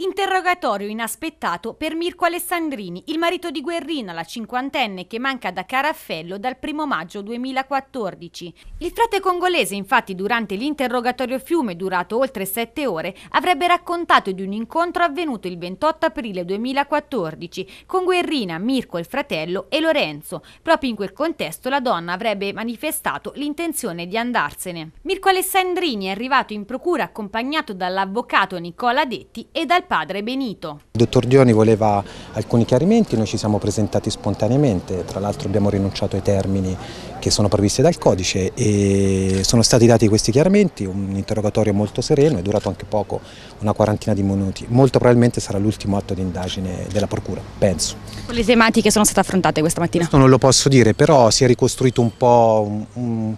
Interrogatorio inaspettato per Mirko Alessandrini, il marito di Guerrina, la cinquantenne che manca da Caraffello dal 1 maggio 2014. Il frate congolese, infatti, durante l'interrogatorio fiume durato oltre sette ore, avrebbe raccontato di un incontro avvenuto il 28 aprile 2014 con Guerrina, Mirko, il fratello e Lorenzo. Proprio in quel contesto la donna avrebbe manifestato l'intenzione di andarsene. Mirko Alessandrini è arrivato in procura accompagnato dall'avvocato Nicola Detti e dal padre Benito. Il dottor Dioni voleva alcuni chiarimenti, noi ci siamo presentati spontaneamente, tra l'altro abbiamo rinunciato ai termini che sono previsti dal codice e sono stati dati questi chiarimenti, un interrogatorio molto sereno, è durato anche poco, una quarantina di minuti, molto probabilmente sarà l'ultimo atto di indagine della procura, penso. Quali tematiche sono state affrontate questa mattina? Questo non lo posso dire, però si è ricostruito un po' un, un,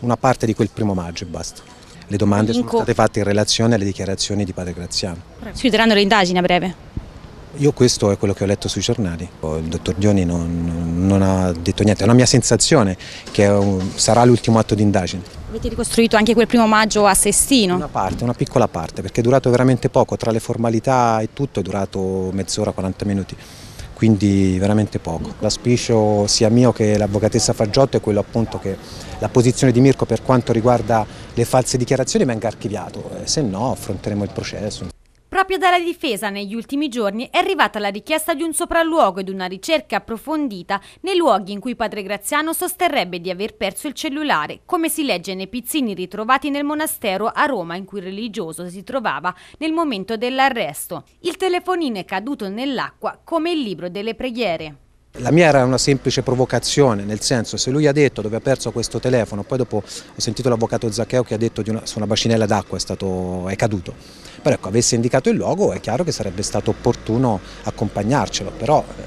una parte di quel primo maggio e basta. Le domande sono state fatte in relazione alle dichiarazioni di padre Graziano. Si Chiuderanno le indagini a breve? Io questo è quello che ho letto sui giornali, il dottor Dioni non, non ha detto niente, è una mia sensazione che sarà l'ultimo atto di indagine. Avete ricostruito anche quel primo maggio a Sestino? Una parte, una piccola parte, perché è durato veramente poco, tra le formalità e tutto è durato mezz'ora, 40 minuti quindi veramente poco. L'aspicio sia mio che l'avvocatessa Fagiotto è quello appunto che la posizione di Mirko per quanto riguarda le false dichiarazioni venga archiviato, eh, se no affronteremo il processo proprio dalla difesa negli ultimi giorni è arrivata la richiesta di un sopralluogo ed una ricerca approfondita nei luoghi in cui padre Graziano sosterrebbe di aver perso il cellulare, come si legge nei pizzini ritrovati nel monastero a Roma in cui il religioso si trovava nel momento dell'arresto. Il telefonino è caduto nell'acqua come il libro delle preghiere. La mia era una semplice provocazione, nel senso se lui ha detto dove ha perso questo telefono, poi dopo ho sentito l'avvocato Zaccheo che ha detto di una, su una bacinella d'acqua è, è, caduto. Però ecco, avesse indicato il luogo è chiaro che sarebbe stato opportuno accompagnarcelo, però eh,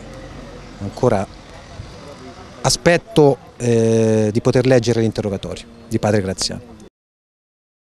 ancora aspetto eh, di poter leggere l'interrogatorio di padre Graziano.